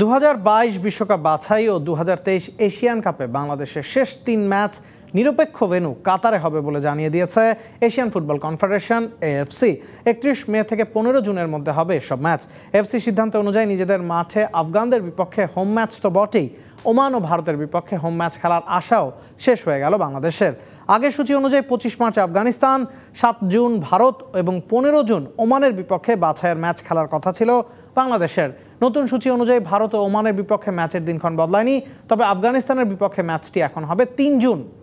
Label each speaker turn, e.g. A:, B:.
A: দু বিশ্বকাপ বাছাই ও দু এশিয়ান কাপে বাংলাদেশের শেষ তিন ম্যাচ নিরপেক্ষ ভেনু কাতারে হবে বলে জানিয়ে দিয়েছে এশিয়ান ফুটবল কনফেডারেশন এএফসি একত্রিশ মে থেকে পনেরো জুনের মধ্যে হবে সব ম্যাচ এফসি সিদ্ধান্ত অনুযায়ী নিজেদের মাঠে আফগানদের বিপক্ষে হোম ম্যাচ তো বটেই ওমান ও ভারতের বিপক্ষে হোম ম্যাচ খেলার আশাও শেষ হয়ে গেল বাংলাদেশের আগের সূচি অনুযায়ী পঁচিশ মার্চ আফগানিস্তান সাত জুন ভারত এবং পনেরো জুন ওমানের বিপক্ষে বাছাইয়ের ম্যাচ খেলার কথা ছিল বাংলাদেশের নতুন সূচি অনুযায়ী ভারত ও ওমানের বিপক্ষে ম্যাচের দিনক্ষণ বদলায়নি তবে আফগানিস্তানের বিপক্ষে ম্যাচটি এখন হবে তিন জুন